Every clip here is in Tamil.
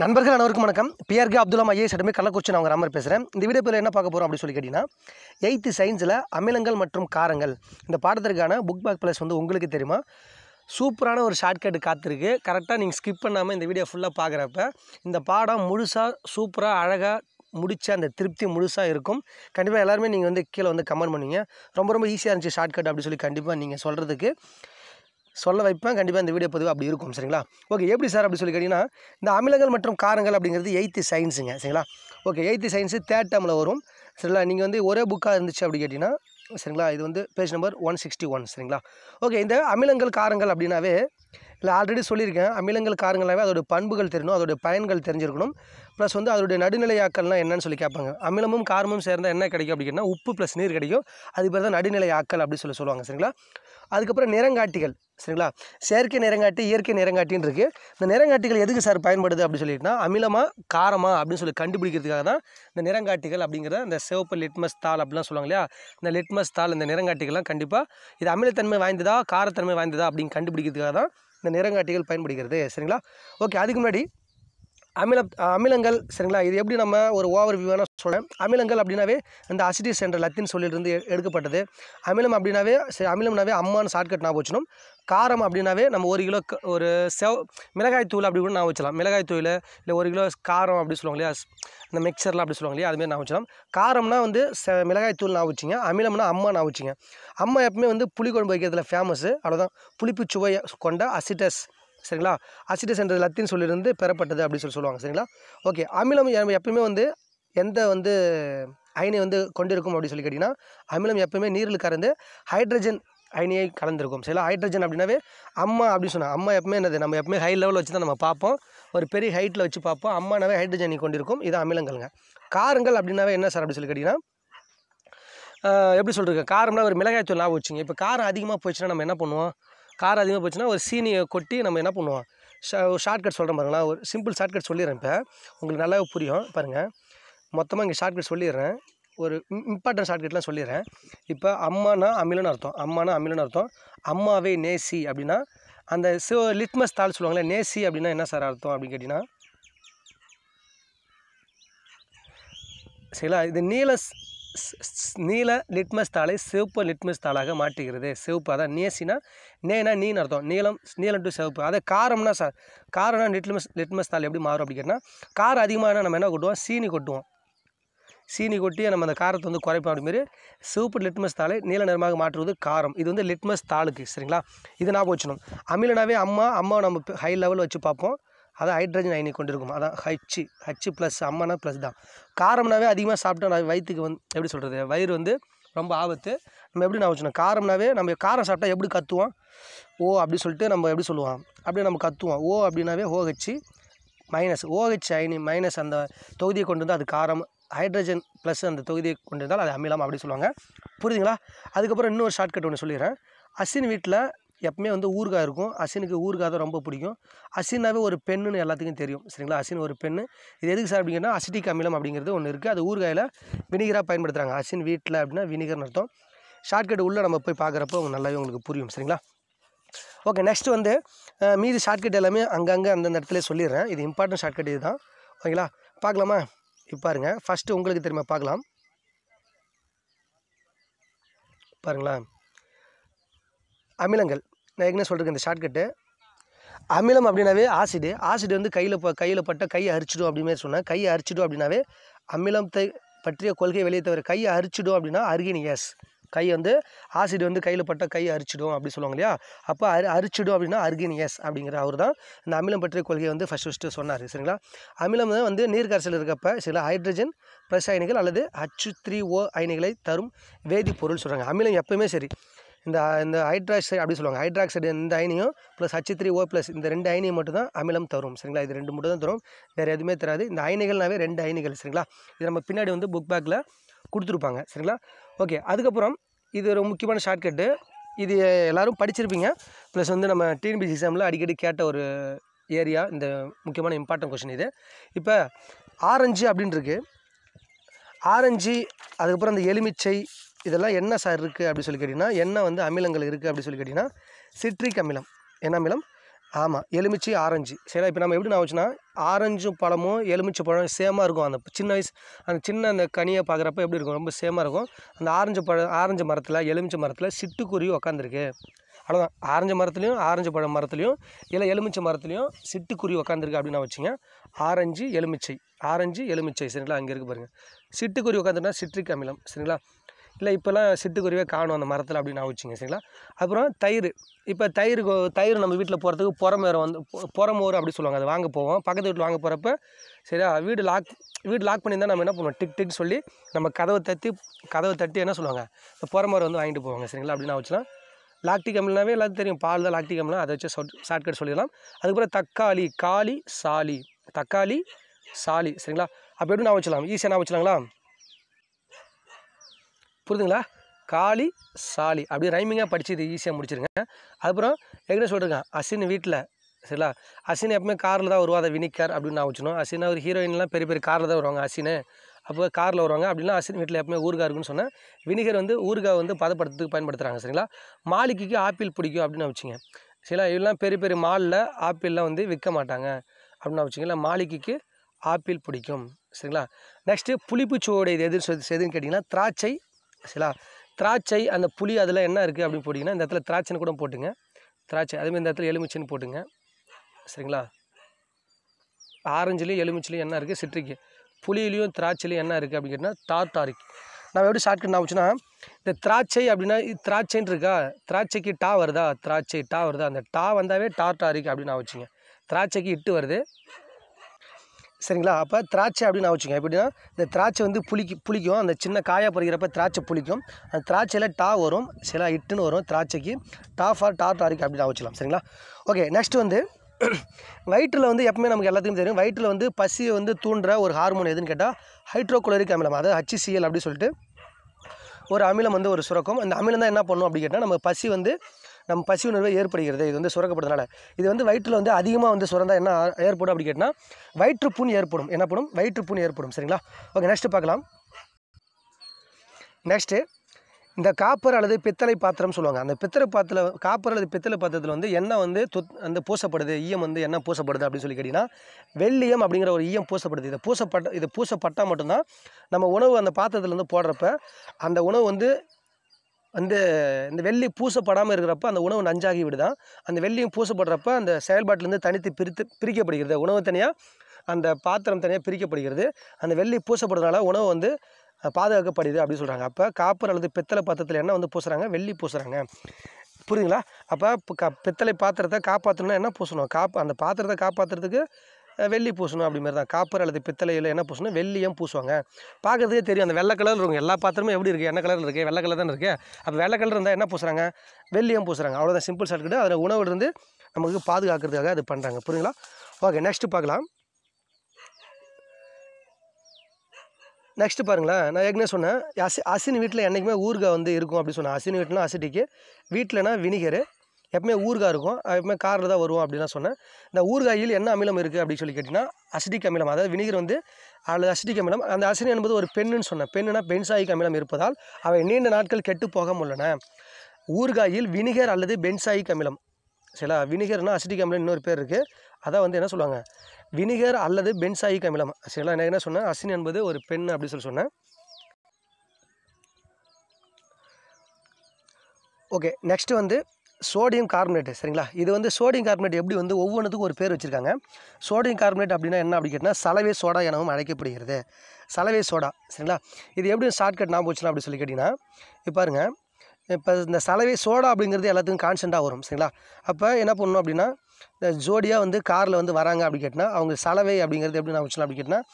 நண்பர்கள் அனைவருக்கும் வணக்கம் PRK Abdullah IAS academy Kallakurichi நான் அவங்க ராமர் பேசுகிறேன் இந்த வீடியோ என்ன பார்க்க போகிறோம் அப்படின்னு சொல்லி கேட்டிங்கன்னா எயித்து சயின்ஸில் அமிலங்கள் மற்றும் காரங்கள் இந்த பாடத்திற்கான புக் பேக் ப்ளஸ் வந்து உங்களுக்கு தெரியுமா சூப்பரான ஒரு ஷார்ட்கட் காத்திருக்கு கரெக்டாக நீங்கள் ஸ்கிப் பண்ணாமல் இந்த வீடியோ ஃபுல்லாக பார்க்குறப்ப இந்த பாடம் முழுசாக சூப்பராக அழகாக முடித்த அந்த திருப்தி முழுசாக இருக்கும் கண்டிப்பாக எல்லாருமே நீங்கள் வந்து கீழே வந்து கமெண்ட் பண்ணுவீங்க ரொம்ப ரொம்ப ஈஸியாக இருந்துச்சு ஷார்ட்கட் அப்படின்னு சொல்லி கண்டிப்பாக நீங்கள் சொல்கிறதுக்கு சொல்ல வைப்பேன் கண்டிப்பாக இந்த வீடியோ பொதுவாக அப்படி இருக்கும் சரிங்களா ஓகே எப்படி சார் அப்படி சொல்லி கேட்டிங்கன்னா இந்த அமிலங்கள் மற்றும் காரங்கள் அப்படிங்கிறது எயித்து சயின்ஸுங்க சரிங்களா ஓகே எயித்து சயின்ஸு தேர்ட் டேமில் வரும் சரிங்களா நீங்கள் வந்து ஒரே புக்காக இருந்துச்சு அப்படி கேட்டிங்கன்னா சரிங்களா இது வந்து page number one sixty one சரிங்களா ஓகே இந்த அமிலங்கள் காரங்கள் அப்படின்னாவே இல்லை ஆல்ரெடி சொல்லியிருக்கேன் அமிலங்கள் காரங்களாகவே அதோடய பண்புகள் தெரியணும் அதோடய பயன்கள் தெரிஞ்சிருக்கணும் ப்ளஸ் வந்து அதோடைய நடுநிலையாக்கள்லாம் என்னன்னு சொல்லி கேட்பாங்க அமிலமும் காரமும் சேர்ந்தால் என்ன கிடைக்கும் அப்படின்னா உப்பு ப்ளஸ் நீர் கிடைக்கும் அது பேர் தான் நடுநிலையாக்கள் அப்படின்னு சொல்லி சொல்லுவாங்க சரிங்களா அதுக்கப்புறம் நிறங்காட்டிகள் சரிங்களா செயற்கை நிறங்காட்டி இயற்கை நிறங்காட்டின்னு இருக்குது இந்த நிறங்காட்டிகள் எதுக்கு சார் பயன்படுது அப்படின்னு சொல்லிட்டுனா அமிலமாக காரமாக அப்படின்னு சொல்லி கண்டுபிடிக்கிறதுக்காக தான் இந்த நிறங்காட்டிகள் அப்படிங்கிற இந்த சிவப்பு லிட்மஸ் தாள் அப்படிலாம் சொல்லுவாங்க இல்லையா இந்த லிட்மஸ் தாள் இந்த நிறங்காட்டிகள்லாம் கண்டிப்பாக இது அமிலத்தன்மை வாய்ந்ததா காரத்தன்மை வாய்ந்ததா அப்படின்னு கண்டுபிடிக்கிறதுக்காக தான் இந்த நிறங்காட்டிகள் பயன்படுகிறது சரிங்களா ஓகே அதுக்கு முன்னாடி அமில அமிலங்கள் சரிங்களா இது எப்படி நம்ம ஒரு ஓவர் வியூவான சொல்கிறேன் அமிலங்கள் அப்படின்னாவே அந்த அசிட்டிஸ் என்ற லத்தின் இருந்து எடுக்கப்பட்டது அமிலம் அப்படின்னாவே சரி அமிலம்னாவே அம்மான்னு ஷார்ட்கட் நான் வச்சுனோம் காரம் அப்படின்னாவே நம்ம ஒரு கிலோ ஒரு செவ் மிளகாய் தூள் அப்படி கூட நான் வச்சலாம் மிளகாய் தூள் இல்லை ஒரு கிலோ காரம் அப்படி சொல்லுவாங்க இல்லையா இந்த மிக்சரில் அப்படி சொல்லுவாங்க இல்லையா அதுமாரி நான் வச்சலாம் காரம்னா வந்து செ மிளகாய் தூள் நான் வச்சிங்க அமிலம்னா அம்மா நான் வச்சிங்க அம்மா எப்பவுமே வந்து புளிக்குழம்பு வைக்கிறதுல ஃபேமஸ்ஸு அவ்வளோதான் புளிப்பு சுவையை கொண்ட அசிட்டஸ் சரிங்களா அசிட்டஸ் என்ற லத்தின் சொல்லியிருந்து பெறப்பட்டது அப்படின்னு சொல்லி சொல்லுவாங்க சரிங்களா ஓகே அமிலம் எப்பயுமே வந்து எந்த வந்து அயனை வந்து கொண்டிருக்கும் அப்படின்னு சொல்லி கேட்டிங்கன்னா அமிலம் எப்பயுமே நீரில் கலந்து ஹைட்ரஜன் அயனியை கலந்துருக்கும் சரிங்களா ஹைட்ரஜன் அப்படின்னாவே அம்மா அப்படின்னு சொன்னால் அம்மா எப்பவுமே என்னது நம்ம எப்பவுமே ஹை லெவலில் வச்சு தான் நம்ம பார்ப்போம் ஒரு பெரிய ஹைட்டில் வச்சு பார்ப்போம் அம்மானாவே ஹைட்ரஜனை கொண்டிருக்கும் இது அமிலங்கள்ங்க காரங்கள் அப்படின்னாவே என்ன சார் அப்படின்னு சொல்லி கேட்டிங்கன்னா எப்படி சொல்கிறது காரம்னா ஒரு மிளகாய் தூள் லாபம் வச்சுங்க இப்போ காரம் அதிகமாக போச்சுன்னா நம்ம என்ன பண்ணுவோம் கார் அதிகமாக போச்சுன்னா ஒரு சீனியை கொட்டி நம்ம என்ன பண்ணுவோம் ஷா ஷார்ட்கட் சொல்கிறேன் பாருங்களா ஒரு சிம்பிள் ஷார்ட்கட் சொல்லிடுறேன் இப்போ உங்களுக்கு நல்லாவே புரியும் பாருங்கள் மொத்தமாக இங்கே ஷார்ட்கட் சொல்லிடுறேன் ஒரு இம்பார்ட்டன்ட் ஷார்ட்கட்லாம் சொல்லிடுறேன் இப்போ அம்மானா அமிலன்னு அர்த்தம் அம்மானா அமிலன்னு அர்த்தம் அம்மாவே நேசி அப்படின்னா அந்த சிவ லிட்மஸ் தாள் சொல்லுவாங்களே நேசி அப்படின்னா என்ன சார் அர்த்தம் அப்படின்னு கேட்டிங்கன்னா சரிங்களா இது நீல நீல லிட்மஸ் தாளை சிவப்பு லிட்மஸ் தாளாக மாட்டுகிறது சிவப்பு அதான் நேசினா நேனா நீன்னு அர்த்தம் நீளம் நீளம் டு சிவப்பு அதே காரம்னா சார் காரம்னா லிட்மஸ் லிட்மஸ் தாள் எப்படி மாறும் அப்படின்னா காரம் அதிகமாக நம்ம என்ன கொட்டுவோம் சீனி கொட்டுவோம் சீனி கொட்டி நம்ம அந்த காரத்தை வந்து குறைப்போம் அப்படிமாரி சிவப்பு லிட்மஸ் தாளை நீல நிறமாக மாற்றுவது காரம் இது வந்து லிட்மஸ் தாளுக்கு சரிங்களா இது நான் வச்சுணும் அமிலனாவே அம்மா அம்மாவை நம்ம ஹை லெவலில் வச்சு பார்ப்போம் அதான் ஹைட்ரஜன் கொண்டு கொண்டிருக்கும் அதான் ஹச்சு ஹச்சு ப்ளஸ் அம்மனா ப்ளஸ் தான் காரம்னாவே அதிகமாக சாப்பிட்டா வயிற்றுக்கு வந்து எப்படி சொல்கிறது வயிறு வந்து ரொம்ப ஆபத்து நம்ம எப்படி நான் வச்சுனோம் காரம்னாவே நம்ம காரம் சாப்பிட்டா எப்படி கத்துவோம் ஓ அப்படின்னு சொல்லிட்டு நம்ம எப்படி சொல்லுவோம் அப்படியே நம்ம கத்துவோம் ஓ அப்படின்னாவே ஓஹெச்சு மைனஸ் ஓஹெச் அயனி மைனஸ் அந்த தொகுதியை கொண்டு வந்தால் அது காரம் ஹைட்ரஜன் ப்ளஸ் அந்த தொகுதியை கொண்டு வந்தால் அது அமிலம் அப்படின்னு சொல்லுவாங்க புரியுதுங்களா அதுக்கப்புறம் இன்னொரு ஷார்ட்கட் ஒன்று சொல்லிடுறேன் அசின் வீட்டில் எப்பவுமே வந்து ஊறுகாய் இருக்கும் அசினுக்கு ஊறுகாய் தான் ரொம்ப பிடிக்கும் அசினாவே ஒரு பெண்ணுன்னு எல்லாத்துக்கும் தெரியும் சரிங்களா அசின் ஒரு பெண்ணு இது எதுக்கு சார் அப்படிங்கன்னா அசிட்டிக் அமிலம் அப்படிங்கிறது ஒன்று இருக்குது அது ஊறுகாயில் வினிகராக பயன்படுத்துகிறாங்க அசின் வீட்டில் அப்படின்னா வினிகர்னு அர்த்தம் ஷார்ட்கட் உள்ளே நம்ம போய் பார்க்குறப்போ நல்லாவே உங்களுக்கு புரியும் சரிங்களா ஓகே நெக்ஸ்ட் வந்து மீதி ஷார்ட்கட் எல்லாமே அங்கங்கே அந்தந்த இடத்துல சொல்லிடுறேன் இது இம்பார்ட்டன்ட் ஷார்ட்கட் இதுதான் ஓகேங்களா பார்க்கலாமா இப்போ பாருங்கள் ஃபஸ்ட்டு உங்களுக்கு தெரியுமா பார்க்கலாம் பாருங்களா அமிலங்கள் நான் ஏற்கனவே சொல்லியிருக்கேன் இந்த ஷார்ட்கட்டு அமிலம் அப்படின்னாவே ஆசிடு ஆசிடு வந்து கையில் ப கையில் பட்ட கையை அரிச்சிடும் அப்படின்னு சொன்னேன் கையை அரிச்சிடும் அப்படின்னாவே அமிலத்தை பற்றிய கொள்கை வெளியே தவிர கையை அரிச்சிடும் அப்படின்னா அருகினி கேஸ் கை வந்து ஆசிட் வந்து கையில் பட்ட கை அரிச்சிடும் அப்படி சொல்லுவாங்க இல்லையா அப்போ அரி அரிச்சிடும் அப்படின்னா எஸ் அப்படிங்கிற அவர் தான் இந்த அமிலம் பற்றிய கொள்கையை வந்து ஃபஸ்ட் ஃபஸ்ட்டு சொன்னார் சரிங்களா அமிலம் வந்து நீர்க்கரசல் இருக்கப்ப சில ஹைட்ரஜன் ப்ளஸ் அயனிகள் அல்லது ஹச்சு த்ரீ ஓ அயனிகளை தரும் வேதிப்பொருள் சொல்கிறாங்க அமிலம் எப்பவுமே சரி இந்த இந்த ஹைட்ராக்சைடு அப்படி சொல்லுவாங்க ஹைட்ராக்சைடு இந்த அயனியும் plus H three O plus இந்த ரெண்டு அயனியை மட்டும் தான் அமிலம் தரும் சரிங்களா இது ரெண்டு மட்டும் தான் தரும் வேறு எதுவுமே தராது இந்த அயனிகள்னாவே ரெண்டு அயனிகள் சரிங்களா இது நம்ம பின்னாடி வந்து புக் பேக்கில் கொடுத்துருப்பாங்க சரிங்களா ஓகே அதுக்கப்புறம் இது ஒரு முக்கியமான ஷார்ட்கட்டு இது எல்லோரும் படிச்சிருப்பீங்க ப்ளஸ் வந்து நம்ம டிஎன்பிசி எக்ஸாமில் அடிக்கடி கேட்ட ஒரு ஏரியா இந்த முக்கியமான இம்பார்ட்டன்ட் கொஷின் இது இப்போ ஆரஞ்சு அப்படின்ட்டுருக்கு ஆரஞ்சு அதுக்கப்புறம் அந்த எலுமிச்சை இதெல்லாம் என்ன சார் இருக்குது அப்படின்னு சொல்லி கேட்டிங்கன்னா என்ன வந்து அமிலங்கள் இருக்குது அப்படின்னு சொல்லி கேட்டிங்கன்னா சிட்ரிக் அமிலம் என்ன அமிலம் ஆமாம் எலுமிச்சி ஆரஞ்சு சரி இப்போ நம்ம எப்படி நான் வச்சுன்னா ஆரஞ்சு பழமும் எலுமிச்சை பழம் சேமாக இருக்கும் அந்த சின்ன வயசு அந்த சின்ன அந்த கனியை பார்க்குறப்ப எப்படி இருக்கும் ரொம்ப சேமாக இருக்கும் அந்த ஆரஞ்சு பழம் ஆரஞ்சு மரத்தில் எலுமிச்சை மரத்தில் சிட்டுக்குருவி உக்காந்துருக்கு அவ்வளோதான் ஆரஞ்சு மரத்துலேயும் ஆரஞ்சு பழம் மரத்துலேயும் இல்லை எலுமிச்சை மரத்துலேயும் சிட்டுக்குருவி உக்காந்துருக்கு அப்படின்னு வச்சுங்க ஆரஞ்சு எலுமிச்சை ஆரஞ்சு எலுமிச்சை சரிங்களா அங்கே இருக்குது பாருங்கள் சிட்டுக்குருவி உட்காந்துருந்தா சிட்ரிக் அமிலம் சரிங்களா இல்லை இப்போல்லாம் சிட்டுக்குருவியே காணும் அந்த மரத்தில் அப்படின்னு ஆச்சுங்க சரிங்களா அப்புறம் தயிர் இப்போ தயிர் தயிர் நம்ம வீட்டில் போகிறதுக்கு புறமேற வந்து புறமோறு அப்படி சொல்லுவாங்க அதை வாங்க போவோம் பக்கத்து வீட்டில் வாங்க போகிறப்ப சரியா வீடு லாக் வீடு லாக் பண்ணியிருந்தால் நம்ம என்ன பண்ணுவோம் டிக் டிக் சொல்லி நம்ம கதவை தட்டி கதவை தட்டி என்ன சொல்லுவாங்க இந்த புறமோரை வந்து வாங்கிட்டு போவாங்க சரிங்களா அப்படின்னு ஆச்சுலாம் லாக்டிக் அமில்னாவே எல்லாத்துக்கும் தெரியும் பால் தான் லாக்டிக் அமிலாம் அதை வச்சு ஷார்ட்கட் சொல்லிடலாம் அதுக்கப்புறம் தக்காளி காளி சாலி தக்காளி சாலி சரிங்களா அப்போ எப்படி நான் வச்சலாம் ஈஸியாக நான் வச்சலாங்களா புரிதுங்களா காளி சாலி அப்படி ரைமிங்காக படித்து இது ஈஸியாக முடிச்சிருங்க அதுக்கப்புறம் எங்கே சொல்லிருக்கேன் அசின் வீட்டில் சரிங்களா அசின் எப்பவுமே காரில் தான் வருவாத வினிக்கார் அப்படின்னு நான் வச்சுனோம் அசினா ஒரு ஹீரோயின்லாம் பெரிய பெரிய காரில் தான் வருவாங்க அசின் அப்போ காரில் வருவாங்க அப்படின்னா அசின் வீட்டில் எப்பவுமே ஊருகா இருக்குன்னு சொன்னேன் வினிகர் வந்து ஊருகா வந்து பதப்படுத்துறதுக்கு பயன்படுத்துகிறாங்க சரிங்களா மாளிகைக்கு ஆப்பிள் பிடிக்கும் அப்படின்னு வச்சுங்க சரிங்களா இதெல்லாம் பெரிய பெரிய மாலில் ஆப்பிள்லாம் வந்து விற்க மாட்டாங்க அப்படின்னு வச்சுங்களா மாளிகைக்கு ஆப்பிள் பிடிக்கும் சரிங்களா நெக்ஸ்ட்டு புளிப்புச்சுவோடைய இது எது எதுன்னு கேட்டிங்கன்னா திராட்சை சரிங்களா திராட்சை அந்த புளி அதில் என்ன இருக்குது அப்படின்னு போட்டிங்கன்னா இந்த இடத்துல திராட்சைன்னு கூட போட்டுங்க திராட்சை அதேமாதிரி இந்த இடத்துல எலுமிச்சைன்னு போட்டுங்க சரிங்களா ஆரஞ்சுலேயும் எலுமிச்சிலையும் என்ன இருக்குது சிட்ரிக்கு புளியிலையும் திராட்சையிலையும் என்ன இருக்குது அப்படின்னு கேட்டால் டார்டாரிக் நம்ம எப்படி ஷார்ட்கட் வச்சுன்னா இந்த திராட்சை அப்படின்னா இது திராட்சைன்னு இருக்கா திராட்சைக்கு டா வருதா திராட்சை டா வருதா அந்த டா வந்தாவே டார்டாரிக் அப்படின்னு வச்சுங்க திராட்சைக்கு இட்டு வருது சரிங்களா அப்போ திராட்சை அப்படின்னு நான் வச்சுக்கோங்க எப்படின்னா இந்த திராட்சை வந்து புளிக்கு புளிக்கும் அந்த சின்ன காயாக பறிக்கிறப்ப திராட்சை புளிக்கும் அந்த திராட்சையில் டா வரும் சில இட்டுன்னு வரும் திராட்சைக்கு டா ஃபார் டா டாரிக் அப்படின்னு நான் வச்சுக்கலாம் சரிங்களா ஓகே நெக்ஸ்ட் வந்து வயிற்றில் வந்து எப்பவுமே நமக்கு எல்லாத்துக்கும் தெரியும் வயிற்றில் வந்து பசியை வந்து தூண்டுற ஒரு ஹார்மோன் எதுன்னு கேட்டால் ஹைட்ரோகுளோரிக் அமிலம் அதாவது ஹச்சிசிஎல் அப்படின்னு சொல்லிட்டு ஒரு அமிலம் வந்து ஒரு சுரக்கும் அந்த அமிலம் தான் என்ன பண்ணும் அப்படின்னு கேட்டால் நம்ம பசி வந்து நம்ம பசி உணர்வை ஏற்படுகிறது இது வந்து சுரக்கப்படுறதுனால இது வந்து வயிற்றில் வந்து அதிகமாக வந்து சுரந்தா என்ன ஏற்படும் அப்படி கேட்டால் வயிற்றுப்புண் ஏற்படும் என்ன பண்ணும் வயிற்றுப்புண் ஏற்படும் சரிங்களா ஓகே நெக்ஸ்ட்டு பார்க்கலாம் நெக்ஸ்ட்டு இந்த காப்பர் அல்லது பித்தளை பாத்திரம் சொல்லுவாங்க அந்த பித்தளை பாத்திர காப்பர் அல்லது பித்தளை பாத்திரத்தில் வந்து என்ன வந்து தொத் அந்த பூசப்படுது ஈயம் வந்து என்ன பூசப்படுது அப்படின்னு சொல்லி கேட்டிங்கன்னா வெள்ளியம் அப்படிங்கிற ஒரு ஈயம் பூசப்படுது இதை பூசப்பட்ட இதை பூசப்பட்டால் மட்டும்தான் நம்ம உணவு அந்த பாத்திரத்தில் வந்து போடுறப்ப அந்த உணவு வந்து வந்து இந்த வெள்ளி பூசப்படாமல் இருக்கிறப்ப அந்த உணவு நஞ்சாகி விடுதான் அந்த வெள்ளியும் பூசப்படுறப்ப அந்த செயல்பாட்டிலேருந்து தனித்து பிரித்து பிரிக்கப்படுகிறது உணவு தனியாக அந்த பாத்திரம் தனியாக பிரிக்கப்படுகிறது அந்த வெள்ளி பூசப்படுறதுனால உணவு வந்து பாதுகாக்கப்படுது அப்படின்னு சொல்கிறாங்க அப்போ காப்பர் அல்லது பித்தளை பாத்திரத்தில் என்ன வந்து பூசுகிறாங்க வெள்ளி பூசுகிறாங்க புரியுதுங்களா அப்போ க பித்தளை பாத்திரத்தை காப்பாற்றணும்னா என்ன பூசணும் காப்பு அந்த பாத்திரத்தை காப்பாற்றுறதுக்கு வெள்ளி பூசணும் அப்படி மாதிரி தான் காப்பர் அல்லது பித்தளையில் என்ன பூசணும் வெள்ளியும் பூசுவாங்க பார்க்குறதுக்கே தெரியும் அந்த வெள்ளை கலர் இருக்கும் எல்லா பாத்திரமும் எப்படி இருக்குது என்ன கலர் இருக்குது வெள்ளை கலர் தான் இருக்குது அப்போ வெள்ளை கலர் இருந்தால் என்ன பூசுகிறாங்க வெள்ளியும் பூசுகிறாங்க அவ்வளோதான் சிம்பிள் சர்க்கிட்டு அதில் உணவுலேருந்து நமக்கு பாதுகாக்கிறதுக்காக அது பண்ணுறாங்க புரியுங்களா ஓகே நெக்ஸ்ட்டு பார்க்கலாம் நெக்ஸ்ட்டு பாருங்களேன் நான் ஏற்கனவே சொன்னேன் அசி அசின் வீட்டில் என்றைக்குமே ஊருக வந்து இருக்கும் அப்படின்னு சொன்னேன் அசின் வீட்டில் அசிட்டிக்கு வீட்டில்னா வினிகரு எப்பவுமே ஊறுகாய் இருக்கும் எப்பவுமே காரில் தான் வருவோம் அப்படின்லாம் சொன்னேன் இந்த ஊறுகாயில் என்ன அமிலம் இருக்குது அப்படின்னு சொல்லி கேட்டிங்கன்னா அசிடிக் அமிலம் அதாவது வினிகர் வந்து அல்லது அசிடிக் அமிலம் அந்த அசிடி என்பது ஒரு பெண்ணுன்னு சொன்னேன் பெண்ணுனா பென்சாயிக் அமிலம் இருப்பதால் அவை நீண்ட நாட்கள் கெட்டு போக முடியல ஊறுகாயில் வினிகர் அல்லது பென்சாயிக் அமிலம் சில வினிகர்னால் அசிட்டிக் அமிலம் இன்னொரு பேர் இருக்குது அதான் வந்து என்ன சொல்லுவாங்க வினிகர் அல்லது பென்சாயிக் அமிலம் சில நான் என்ன சொன்னேன் அசினி என்பது ஒரு பெண் அப்படின்னு சொல்லி சொன்னேன் ஓகே நெக்ஸ்ட்டு வந்து சோடியம் கார்பனேட்டு சரிங்களா இது வந்து சோடியம் கார்பனேட் எப்படி வந்து ஒவ்வொன்றுக்கும் ஒரு பேர் வச்சுருக்காங்க சோடியம் கார்பனேட் அப்படின்னா என்ன அப்படி கேட்டால் சலவை சோடா எனவும் அழைக்கப்படுகிறது சலவை சோடா சரிங்களா இது எப்படி ஷார்ட்கட் நான் போச்சுலாம் அப்படி சொல்லி கேட்டிங்கன்னா இப்போ பாருங்கள் இப்போ இந்த சலவை சோடா அப்படிங்கிறது எல்லாத்துக்கும் கான்ஸ்டண்ட்டாக வரும் சரிங்களா அப்போ என்ன பண்ணணும் அப்படின்னா இந்த ஜோடியாக வந்து காரில் வந்து வராங்க அப்படி கேட்டால் அவங்க சலவை அப்படிங்கிறது எப்படி நான் வச்சுலாம் அப்படி கேட்டால்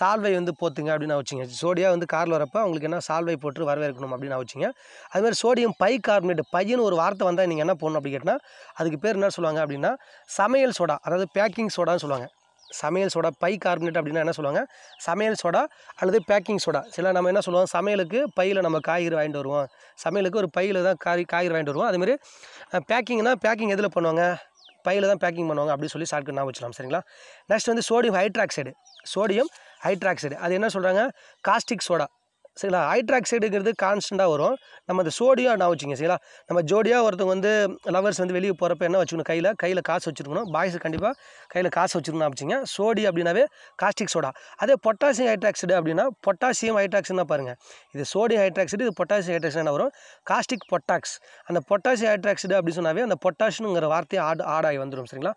சால்வை வந்து போத்துங்க அப்படின்னு வச்சுங்க ஜோடியாக வந்து காரில் வரப்போ அவங்களுக்கு என்ன சால்வை போட்டு வரவேற்கணும் அப்படின்னு வச்சுங்க அதுமாதிரி சோடியம் பை கார்பனேட் பையன்னு ஒரு வார்த்தை வந்தால் நீங்கள் என்ன போடணும் அப்படி கேட்டால் அதுக்கு பேர் என்ன சொல்லுவாங்க அப்படின்னா சமையல் சோடா அதாவது பேக்கிங் சோடான்னு சொல்லுவாங்க சமையல் சோடா பை கார்பனேட் அப்படின்னா என்ன சொல்லுவாங்க சமையல் சோடா அல்லது பேக்கிங் சோடா சில நம்ம என்ன சொல்லுவோம் சமையலுக்கு பையில் நம்ம காய்கறி வாங்கிட்டு வருவோம் சமையலுக்கு ஒரு பையில் தான் காய் காய்கறி வாங்கிட்டு வருவோம் அதுமாரி பேக்கிங்னால் பேக்கிங் எதில் பண்ணுவாங்க பையில் தான் பேக்கிங் பண்ணுவாங்க அப்படின்னு சொல்லி ஷார்ட்கட் நான் வச்சுக்கலாம் சரிங்களா நெக்ஸ்ட் வந்து சோடியம் ஹைட்ராக்சைடு சோடியம் ஹைட்ராக்சைடு அது என்ன சொல்கிறாங்க காஸ்டிக் சோடா சரிங்களா ஹைட்ராக்சைடுங்கிறது கான்ஸ்டண்ட்டாக வரும் நம்ம அந்த சோடியம் நான் வச்சுங்க சரிங்களா நம்ம ஜோடியாக ஒருத்தவங்க வந்து லவர்ஸ் வந்து வெளியே போகிறப்ப என்ன வச்சுக்கணும் கையில் கையில் காசு வச்சுருக்கணும் பாய்ஸ் கண்டிப்பாக கையில் காசு வச்சுருக்கணும் அப்படிச்சிங்க சோடி அப்படின்னாவே காஸ்டிக் சோடா அதே பொட்டாசியம் ஹைட்ராக்சைடு அப்படின்னா பொட்டாசியம் ஹைட்ராக்சைடுனா பாருங்கள் இது சோடியம் ஹைட்ராக்சைடு இது பொட்டாசியம் ஹைட்ராக்சைடு என்ன வரும் காஸ்டிக் பொட்டாக்ஸ் அந்த பொட்டாசியம் ஹைட்ராக்சைடு அப்படின்னு சொன்னாவே அந்த பொட்டாஷியனுங்கிற வார்த்தையை ஆட் ஆடாகி வந்துடும் சரிங்களா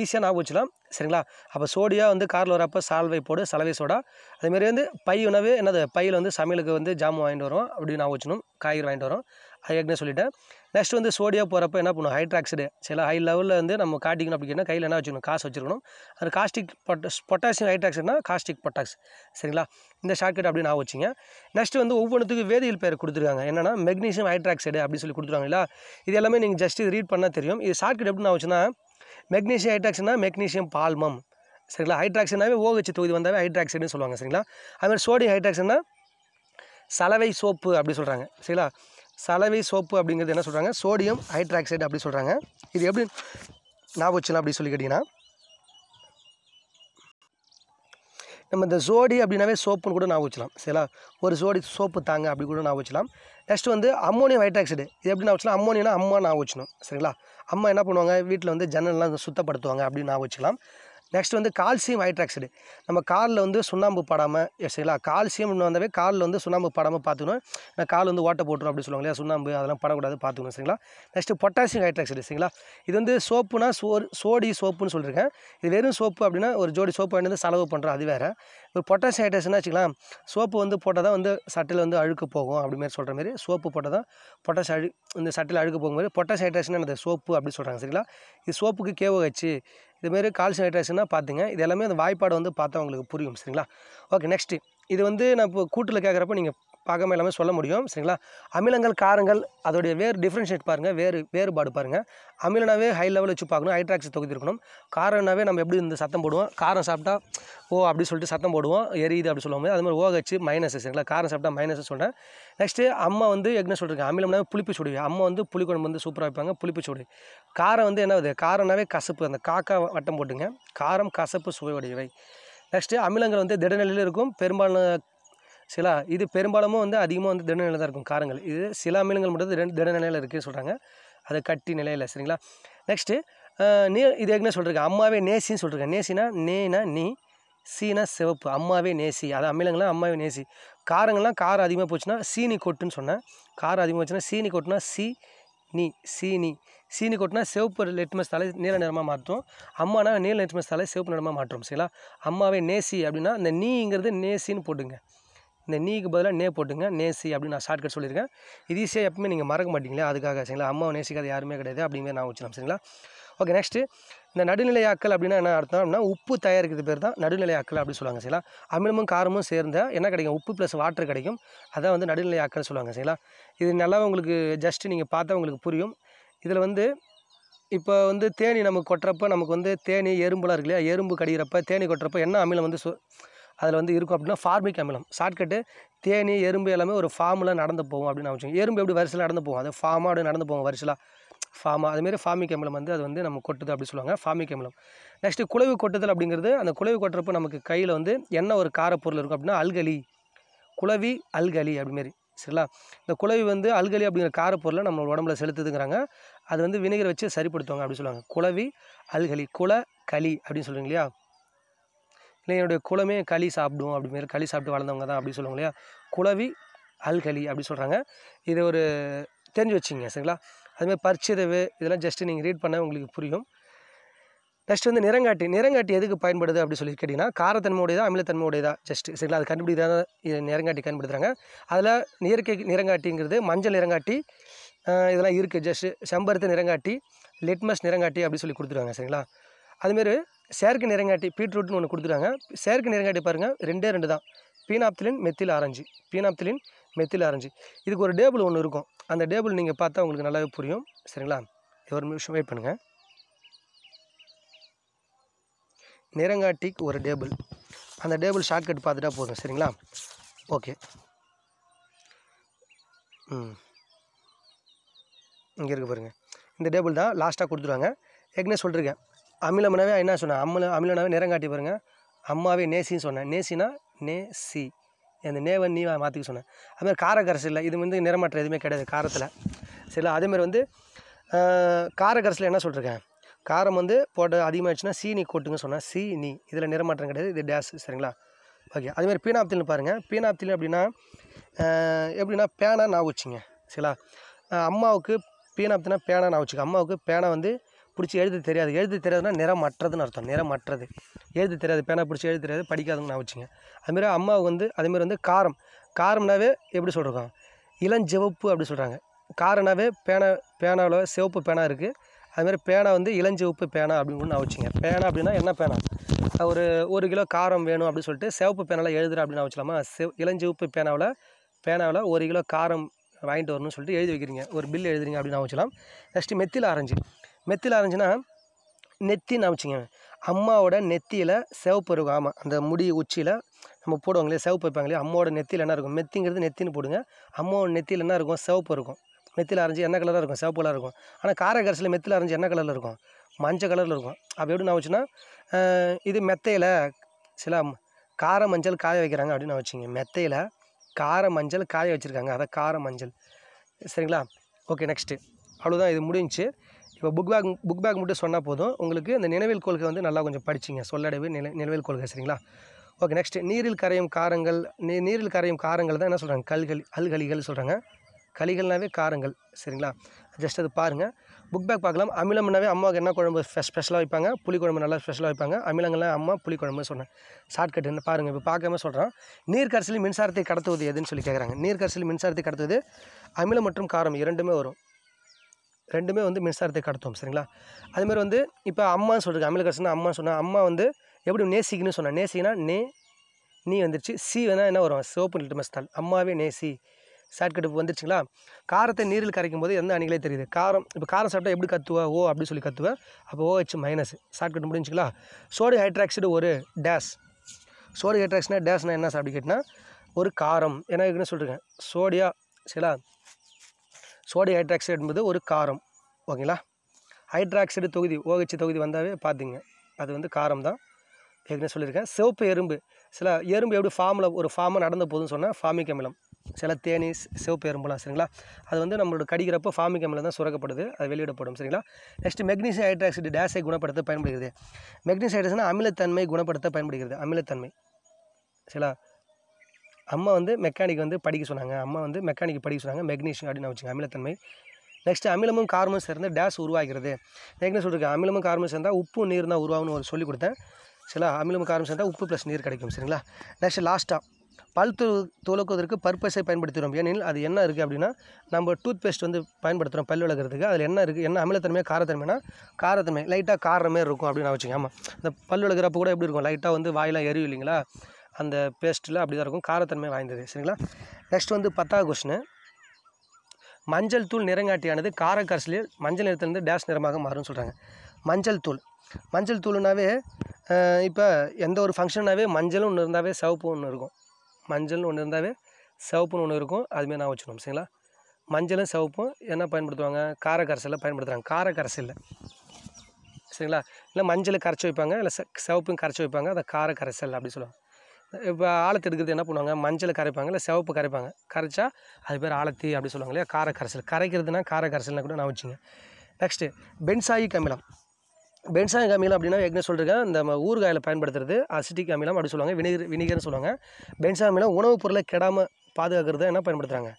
ஈஸியாக நான் வச்சுலாம் சரிங்களா அப்போ சோடியா வந்து காரில் வரப்போ சால்வை போடு சலவை சோடா அதேமாரி வந்து பை உணவு என்னது பையில் வந்து சமையலுக்கு வந்து ஜாமு வாங்கிட்டு வரும் அப்படின்னு நான் வச்சுணும் காய்கறி வாங்கிட்டு வரும் அது ஏற்கனவே சொல்லிட்டேன் நெக்ஸ்ட் வந்து சோடியா போகிறப்ப என்ன பண்ணுவோம் ஹைட்ராக்சைடு சில ஹை லெவலில் வந்து நம்ம காட்டிக்கணும் அப்படின்னா கையில் என்ன வச்சுக்கணும் காசு வச்சுருக்கணும் அது காஸ்டிக் பொட்டாஸ் பொட்டாசியம் ஹைட்ராக்சைடுனா காஸ்டிக் பொட்டாக்ஸ் சரிங்களா இந்த ஷார்ட்கட் அப்படின்னு நான் வச்சுங்க நெக்ஸ்ட் வந்து ஒவ்வொன்றுத்துக்கு வேதியியல் பேர் கொடுத்துருக்காங்க என்னென்னா மெக்னீஷியம் ஹைட்ராக்சைடு அப்படின்னு சொல்லி கொடுத்துருவாங்க இது எல்லாமே நீங்கள் ஜஸ்ட் இது ரீட் பண்ணால் தெரியும் இது ஷார்ட்கட் எப்படி நான் வச்சுன்னா மெக்னீஷியம் ஹைட்ராக்சன்னா மெக்னீஷியம் பால்மம் சரிங்களா ஹைட்ராக்சனாவே ஓஹெச் தொகுதி வந்தாவே ஹைட்ராக்சைடுன்னு சொல்லுவாங்க சரிங்களா அதுமாதிரி சோடியம் ஹைட்ராக்சன்னா சலவை சோப்பு அப்படி சொல்கிறாங்க சரிங்களா சலவை சோப்பு அப்படிங்கிறது என்ன சொல்கிறாங்க சோடியம் ஹைட்ராக்சைடு அப்படி சொல்கிறாங்க இது எப்படி நான் வச்சுன்னா அப்படி சொல்லி கேட்டிங்கன்னா நம்ம இந்த சோடி அப்படின்னாவே சோப்புன்னு கூட நான் வச்சலாம் சரிங்களா ஒரு சோடி சோப்பு தாங்க அப்படி கூட நான் வச்சலாம் நெக்ஸ்ட் வந்து அம்மோனியம் ஹைட்ராக்சைடு இது எப்படி நான் வச்சலாம் அம்மோனியனா அம்மா நான் வச்சணும் சரிங்களா அம்மா என்ன பண்ணுவாங்க வீட்டில் வந்து ஜன்னல்லாம் சுத்தப்படுத்துவாங்க அப்படின்னு நான் வச்சுக்கலாம் நெக்ஸ்ட் வந்து கால்சியம் ஹைட்ராக்சைடு நம்ம காலில் வந்து சுண்ணாம்பு படாமல் சரிங்களா கால்சியம் வந்தாவே காலில் வந்து சுண்ணாம்பு படாமல் பார்த்துக்கணும் கால் வந்து ஓட்டை போட்டுரும் அப்படின்னு சொல்லுவாங்க இல்லையா சுண்ணாம்பு அதெல்லாம் படக்கூடாது பார்த்துக்கணும் சரிங்களா நெக்ஸ்ட் பொட்டாசியம் ஹைட்ராக்சைடு சரிங்களா இது வந்து சோப்புனா சோர் சோடி சோப்புன்னு சொல்லியிருக்கேன் இது வெறும் சோப்பு அப்படின்னா ஒரு ஜோடி சோப்பு வந்து செலவு பண்ணுறோம் அது வேறு ஒரு பொட்டாசியம் ஹைட்ராக்சைடுனா வச்சுக்கலாம் சோப்பு வந்து போட்டால் தான் வந்து சட்டையில் வந்து அழுக்கு போகும் அப்படிமாரி சொல்கிற மாதிரி சோப்பு போட்டால் தான் பொட்டாசி அழு இந்த சட்டையில் அழுக்கு போகும்போது பொட்டாசியம் ஹைட்ராக்சைடுனா அந்த சோப்பு அப்படின்னு சொல்கிறாங்க சரிங்களா இது சோப்புக்கு வச்சு இதுமாரி கால்சியம் சானிடைசர்னால் பார்த்துங்க இது எல்லாமே அந்த வாய்ப்பாடு வந்து பார்த்தா உங்களுக்கு புரியும் சரிங்களா ஓகே நெக்ஸ்ட்டு இது வந்து நான் இப்போ கூட்டில் கேட்குறப்ப நீங்கள் பாகம் எல்லாமே சொல்ல முடியும் சரிங்களா அமிலங்கள் காரங்கள் அதோடைய வேறு டிஃப்ரென்ஷியேட் பாருங்கள் வேறு வேறுபாடு பாருங்கள் அமிலனாவே ஹை லெவலில் வச்சு பார்க்கணும் ஹைட்ராக்சி தொகுதி இருக்கணும் காரம்னாவே நம்ம எப்படி இந்த சத்தம் போடுவோம் காரம் சாப்பிட்டா ஓ அப்படி சொல்லிட்டு சத்தம் போடுவோம் எரியுது அப்படி சொல்லுவோம் அது மாதிரி ஓகச்சு மைனஸ் சரிங்களா காரம் சாப்பிட்டா மைனஸ் சொன்னேன் நெக்ஸ்ட்டு அம்மா வந்து என்ன சொல்லியிருக்காங்க அமிலம்னா புளிப்பு சுடி அம்மா வந்து குழம்பு வந்து சூப்பராக வைப்பாங்க புளிப்பு சுடி காரம் வந்து என்ன காரம்னாவே கசப்பு அந்த காக்கா வட்டம் போட்டுங்க காரம் கசப்பு சுவை உடையவை நெக்ஸ்ட்டு அமிலங்கள் வந்து திடநிலையில் இருக்கும் பெரும்பாலான சிலா இது பெரும்பாலும் வந்து அதிகமாக வந்து திடநிலையில் தான் இருக்கும் காரங்கள் இது சில அமிலங்கள் மட்டும் திட திடநிலையில் இருக்குதுன்னு சொல்கிறாங்க அதை கட்டி நிலையில் சரிங்களா நெக்ஸ்ட்டு நீ இது என்ன சொல்கிறேன் அம்மாவே நேசின்னு சொல்கிறேன் நேசினா நேனா நீ சீனா சிவப்பு அம்மாவே நேசி அது அமிலங்கள்லாம் அம்மாவே நேசி காரங்கள்லாம் காரம் அதிகமாக போச்சுன்னா சீனி கொட்டுன்னு சொன்னேன் காரம் அதிகமாக போச்சுன்னா சீனி கொட்டுனா சி நீ சீனி சீனி கொட்டினா சிவப்பு லெட்மஸ் தலை நீல நிறமாக மாற்றும் அம்மானா நீல லெட்மஸ் தலை சிவப்பு நிறமாக மாற்றும் சரிங்களா அம்மாவே நேசி அப்படின்னா இந்த நீங்கிறது நேசின்னு போட்டுங்க இந்த நீக்கு பதிலாக நே போட்டுங்க நேசி அப்படின்னு நான் கட் சொல்லியிருக்கேன் இது ஈஸியாக எப்பவுமே நீங்கள் மறக்க மாட்டீங்களே அதுக்காக சரிங்களா அம்மாவை நேசிக்காத யாருமே கிடையாது அப்படிங்கிற நான் வச்சுலாம் சரிங்களா ஓகே நெக்ஸ்ட்டு இந்த நடுநிலையாக்கள் அப்படின்னா என்ன அர்த்தம் அப்படின்னா உப்பு தயாரிக்கிறது பேர் தான் நடுநிலையாக்கள் அப்படின்னு சொல்லுவாங்க சரிங்களா அமிலமும் காரமும் சேர்ந்த என்ன கிடைக்கும் உப்பு ப்ளஸ் வாட்டர் கிடைக்கும் அதான் வந்து நடுநிலையாக்கள் சொல்லுவாங்க சரிங்களா இது நல்லா உங்களுக்கு ஜஸ்ட்டு நீங்கள் பார்த்தா உங்களுக்கு புரியும் இதில் வந்து இப்போ வந்து தேனி நமக்கு கொட்டுறப்ப நமக்கு வந்து தேனி எறும்புலாம் இருக்கு இல்லையா எறும்பு கடிக்கிறப்ப தேனி கொட்டுறப்ப என்ன அமிலம் வந்து சு அதில் வந்து இருக்கும் அப்படின்னா ஃபார்மிக் அமிலம் ஷார்ட்கட்டு தேனி எறும்பு எல்லாமே ஒரு ஃபார்மில் நடந்து போகும் அப்படின்னு வச்சுக்கோங்க எறும்பு எப்படி வரிசையில் நடந்து போகும் அது ஃபார்மாக அப்படி நடந்து போகும் வரிசலாக ஃபார்மாக அதுமாரி ஃபார்மிக் அமிலம் வந்து அது வந்து நம்ம கொட்டுது அப்படி சொல்லுவாங்க ஃபார்மிக் அமிலம் நெக்ஸ்ட்டு குழவு கொட்டுதல் அப்படிங்கிறது அந்த குழவு கொட்டுறப்போ நமக்கு கையில் வந்து என்ன ஒரு காரப்பொருள் இருக்கும் அப்படின்னா அல்கலி குலவி அல்கலி அப்படிமாரி சரிங்களா இந்த குலவி வந்து அல்கலி அப்படிங்கிற காரப்பொருளை நம்ம உடம்புல செலுத்துதுங்கிறாங்க அது வந்து வினைகரை வச்சு சரிப்படுத்துவாங்க அப்படின்னு சொல்லுவாங்க குலவி அல்கலி குல களி அப்படின்னு சொல்கிறீங்க இல்லையா இல்லை என்னுடைய குளமே களி சாப்பிடும் அப்படிமாரி களி சாப்பிட்டு வளர்ந்தவங்க தான் அப்படி சொல்லுவாங்க இல்லையா குளவி அல்களி அப்படி சொல்கிறாங்க இது ஒரு தெரிஞ்சு வச்சுங்க சரிங்களா அதுமாதிரி பரிச்சிதவு இதெல்லாம் ஜஸ்ட்டு நீங்கள் ரீட் பண்ணால் உங்களுக்கு புரியும் நெக்ஸ்ட் வந்து நிறங்காட்டி நிறங்காட்டி எதுக்கு பயன்படுது அப்படின்னு சொல்லி கேட்டிங்கன்னா காரத்தன்மையுடையதா அமிலத்தன்மையுடையதா ஜஸ்ட் சரிங்களா அது கண்டுபிடிக்கிறதா இது நிறங்காட்டி கண்டுபிடிக்கிறாங்க அதில் இயற்கை நிறங்காட்டிங்கிறது மஞ்சள் நிறங்காட்டி இதெல்லாம் இருக்குது ஜஸ்ட்டு செம்பருத்து நிறங்காட்டி லிட்மஸ் நிறங்காட்டி அப்படின்னு சொல்லி கொடுத்துருவாங்க சரிங்களா அதுமாரி செயற்கை நிறங்காட்டி பீட்ரூட்னு ஒன்று கொடுத்துருக்காங்க செயற்கை நிறங்காட்டி பாருங்கள் ரெண்டே ரெண்டு தான் phenolphthalein methyl orange phenolphthalein methyl orange இதுக்கு ஒரு டேபிள் ஒன்று இருக்கும் அந்த டேபிள் நீங்கள் பார்த்தா உங்களுக்கு நல்லாவே புரியும் சரிங்களா ஒரு நிமிஷம் வெயிட் பண்ணுங்கள் நிறங்காட்டிக்கு ஒரு டேபிள் அந்த டேபிள் ஷார்ட்கட் பார்த்துட்டா போதும் சரிங்களா ஓகே ம் இங்கே இருக்க பாருங்கள் இந்த டேபிள் தான் லாஸ்ட்டாக கொடுத்துருவாங்க ஏற்கனவே சொல்லிருக்கேன் அமிலம்னாவே என்ன சொன்னேன் அமில அமிலனாவே நிறம் காட்டி பாருங்க அம்மாவே நேசின்னு சொன்னேன் நேசினா நே சி அந்த நேவன் நீ மாற்றிக்க சொன்னேன் அதுமாதிரி காரக்கரசில் இது வந்து நிறமாற்றம் எதுவுமே கிடையாது காரத்தில் சரிங்களா அதேமாதிரி வந்து காரக்கரசில் என்ன சொல்லிருக்கேன் காரம் வந்து போட்ட அதிகமாகிடுச்சுன்னா சீனி கோட்டுங்க சொன்னேன் சீ நீ இதில் நிறமாற்றம் கிடையாது இது டேஸ் சரிங்களா ஓகே அதேமாதிரி பீனாப்தில் பாருங்கள் பீனாப்தில் அப்படின்னா எப்படின்னா பேனா நான் வச்சுங்க சரிங்களா அம்மாவுக்கு பீனாப்தினா பேனா நான் வச்சுக்கேன் அம்மாவுக்கு பேனா வந்து பிடிச்சி எழுத தெரியாது எழுத தெரியாதுன்னா நிறம் மற்றதுன்னு அர்த்தம் நிறம் மற்றது எழுத தெரியாது பேனா பிடிச்சி எழுத தெரியாது படிக்காதுன்னு நான் வச்சுங்க அதுமாதிரி அம்மாவுக்கு வந்து அதேமாரி வந்து காரம் காரம்னாவே எப்படி சொல்கிறோம் இளஞ்சிவப்பு அப்படி சொல்கிறாங்க காரம்னாவே பேனா பேனாவில் சிவப்பு பேனா இருக்குது அதுமாதிரி பேனா வந்து இளஞ்சிவப்பு பேனா அப்படின்னு கூட நான் வச்சுங்க பேனா அப்படின்னா என்ன பேனா ஒரு ஒரு கிலோ காரம் வேணும் அப்படின்னு சொல்லிட்டு சிவப்பு பேனாவில் எழுதுற அப்படின்னு நான் வச்சலாமா சிவ இளஞ்சிவப்பு பேனாவில் பேனாவில் ஒரு கிலோ காரம் வாங்கிட்டு வரணும்னு சொல்லிட்டு எழுதி வைக்கிறீங்க ஒரு பில் எழுதுறீங்க அப்படின்னு வச்சலாம் நெக்ஸ்ட்டு மெத்தில் ஆரஞ்சு மெத்திலாக இருந்துச்சுன்னா நெத்தின்னு வச்சுக்கோங்க அம்மாவோட நெத்தியில் சிவப்பு இருக்கும் ஆமாம் அந்த முடி உச்சியில் நம்ம போடுவாங்களே சிவப்பு வைப்பாங்களே அம்மாவோட நெத்தியில் என்ன இருக்கும் மெத்திங்கிறது நெத்தின்னு போடுங்க அம்மாவோட நெத்தியில் என்ன இருக்கும் சிவப்பு இருக்கும் மெத்தியில் அரைஞ்சி என்ன கலராக இருக்கும் சிவப்பு கலராக இருக்கும் ஆனால் காரக்கரிசியில் மெத்தில அரைஞ்சி என்ன கலரில் இருக்கும் மஞ்சள் கலரில் இருக்கும் அப்படி எப்படி நான் வச்சுன்னா இது மெத்தையில் சில கார மஞ்சள் காய வைக்கிறாங்க அப்படின்னு நான் வச்சுங்க மெத்தையில் கார மஞ்சள் காய வச்சுருக்காங்க அதை கார மஞ்சள் சரிங்களா ஓகே நெக்ஸ்ட்டு அவ்வளோதான் இது முடிஞ்சு இப்போ புக் பேக் புக் பேக் மட்டும் சொன்னால் போதும் உங்களுக்கு இந்த நினைவில் கொள்கை வந்து நல்லா கொஞ்சம் படிச்சிங்க சொல்லடைவு நில நினைவில் கொள்கை சரிங்களா ஓகே நெக்ஸ்ட்டு நீரில் கரையும் காரங்கள் நீ நீரில் கரையும் காரங்கள் தான் என்ன சொல்கிறாங்க கல்கள் அல்கலிகள் சொல்கிறாங்க கலிகள்னாவே காரங்கள் சரிங்களா ஜஸ்ட் அது பாருங்கள் புக் பேக் பார்க்கலாம் அமிலம்னாவே அம்மாவுக்கு என்ன குழம்பு ஸ்பெஷலாக வைப்பாங்க புளி குழம்பு நல்லா ஸ்பெஷலாக வைப்பாங்க அமிலங்கள்லாம் அம்மா புளி குழம்பு சொன்னேன் என்ன பாருங்கள் இப்போ பார்க்காம சொல்கிறோம் நீர்க்கரசலில் மின்சாரத்தை கடத்துவது எதுன்னு சொல்லி கேட்குறாங்க நீர்க்கரசலில் மின்சாரத்தை கடத்துவது அமிலம் மற்றும் காரம் இரண்டுமே வரும் ரெண்டுமே வந்து மின்சாரத்தை கடத்தும் சரிங்களா அதுமாதிரி வந்து இப்போ அம்மான்னு சொல்லிருக்கு அமிலக்கரசன் அம்மா சொன்னால் அம்மா வந்து எப்படி நேசிக்குன்னு சொன்னால் நேசிக்கினா நே நீ வந்துருச்சு சி வேணால் என்ன வரும் சிவப்பு லிட்டமஸ் தாள் அம்மாவே நேசி கட்டு வந்துருச்சுங்களா காரத்தை நீரில் கரைக்கும் போது எந்த அணிகளே தெரியுது காரம் இப்போ காரம் சாப்பிட்டா எப்படி கத்துவா ஓ அப்படி சொல்லி கத்துவேன் அப்போ ஓஹெச் மைனஸ் ஷார்ட்கட் முடிஞ்சுங்களா சோடியம் ஹைட்ராக்சைடு ஒரு டேஷ் சோடியம் ஹைட்ராக்சைடா டேஷ்னா என்ன சாப்பிட கேட்டினா ஒரு காரம் ஏன்னா இருக்குன்னு சொல்லிருக்கேன் சோடியா சரிங்களா சோடியம் ஹைட்ராக்சைடு என்பது ஒரு காரம் ஓகேங்களா ஹைட்ராக்சைடு தொகுதி ஓஹெச் தொகுதி வந்தாவே பார்த்துங்க அது வந்து காரம் தான் ஏற்கனவே சொல்லியிருக்கேன் சிவப்பு எறும்பு சில எறும்பு எப்படி ஃபார்மில் ஒரு ஃபார்மாக நடந்த போதுன்னு சொன்னால் ஃபார்மிக் அமிலம் சில தேனி சிவப்பு எறும்புலாம் சரிங்களா அது வந்து நம்மளோட கடிக்கிறப்போ ஃபார்மிக் அமிலம் தான் சுரக்கப்படுது அது வெளியிடப்படும் சரிங்களா நெக்ஸ்ட் மெக்னீசியம் ஹைட்ராக்சைடு டேஸை குணப்படுத்த பயன்படுகிறது மெக்னீசியம் ஹைட்ராக்சைடுனா அமிலத்தன்மை குணப்படுத்த பயன்படுகிறது அமிலத்தன்மை சில அம்மா வந்து மெக்கானிக் வந்து படிக்க சொன்னாங்க அம்மா வந்து மெக்கானிக் படிக்க சொன்னாங்க மெக்னீஷியம் அப்படின்னு வச்சுங்க அமிலத்தன்மை நெக்ஸ்ட் அமிலமும் காரமும் சேர்ந்து டேஸ் உருவாகிறது என்ன சொல்லியிருக்கேன் அமிலமும் காரமும் சேர்ந்தால் உப்பு நீர் தான் உருவாகும்னு ஒரு சொல்லிக் கொடுத்தேன் சரிங்களா அமிலமும் காரம் சேர்ந்தால் உப்பு ப்ளஸ் நீர் கிடைக்கும் சரிங்களா நெக்ஸ்ட் லாஸ்ட்டாக பல் து துளக்குவதற்கு பர்பஸை பயன்படுத்துகிறோம் ஏனெனில் அது என்ன இருக்குது அப்படின்னா நம்ம டூத் பேஸ்ட் வந்து பயன்படுத்துகிறோம் பல் விளக்குறதுக்கு அதில் என்ன இருக்குது என்ன அமிலத்தன்மையாக காரத்தன்மைனா காரத்தன்மை லைட்டாக காரமே இருக்கும் அப்படின்னு நான் வச்சுக்கேன் ஆமாம் இந்த பல் விளக்குறப்ப கூட எப்படி இருக்கும் லைட்டாக வந்து வாயிலாம் எரியும் இல்லைங்களா அந்த பேஸ்ட்டில் அப்படி தான் இருக்கும் காரத்தன்மை வாய்ந்தது சரிங்களா நெக்ஸ்ட் வந்து பத்தாவது கொஷினு மஞ்சள் தூள் நிறங்காட்டியானது காரக்கரசலில் மஞ்சள் நிறத்திலிருந்து டேஷ் நிறமாக மாறும்னு சொல்கிறாங்க மஞ்சள் தூள் மஞ்சள் தூளுனாவே இப்போ எந்த ஒரு ஃபங்க்ஷன்னாவே மஞ்சளும் ஒன்று இருந்தாவே சிவப்பு ஒன்று இருக்கும் மஞ்சள்னு ஒன்று இருந்தாவே சிவப்புன்னு ஒன்று இருக்கும் அதுமாரி நான் வச்சுக்கணும் சரிங்களா மஞ்சளும் சிவப்பும் என்ன பயன்படுத்துவாங்க காரக்கரசில் பயன்படுத்துகிறாங்க காரக்கரசில் சரிங்களா இல்லை மஞ்சள் கரைச்சி வைப்பாங்க இல்லை சிவப்பும் கரைச்சி வைப்பாங்க அதை காரக்கரசல் அப்படி சொல்லுவாங்க இப்போ ஆழத்து எடுக்கிறது என்ன பண்ணுவாங்க மஞ்சளை கரைப்பாங்க இல்லை சிவப்பு கரைப்பாங்க கரைச்சா அது பேர் ஆழத்தி அப்படி சொல்லுவாங்க இல்லையா கார கரைசல் கரைக்கிறதுனா கார கரைசல்னா கூட நான் வச்சுங்க நெக்ஸ்ட்டு பென்சாயி அமிலம் பென்சாயி அமிலம் அப்படின்னா எங்கே சொல்கிறேன் இந்த ஊறுகாயில் பயன்படுத்துறது அசிட்டிக் அமிலம் அப்படி சொல்லுவாங்க வினிகர் வினிகர்னு சொல்லுவாங்க பென்சாய் அமிலம் உணவுப் பொருளை கெடாமல் பாதுகாக்கிறது என்ன பயன்படுத்துகிறாங்க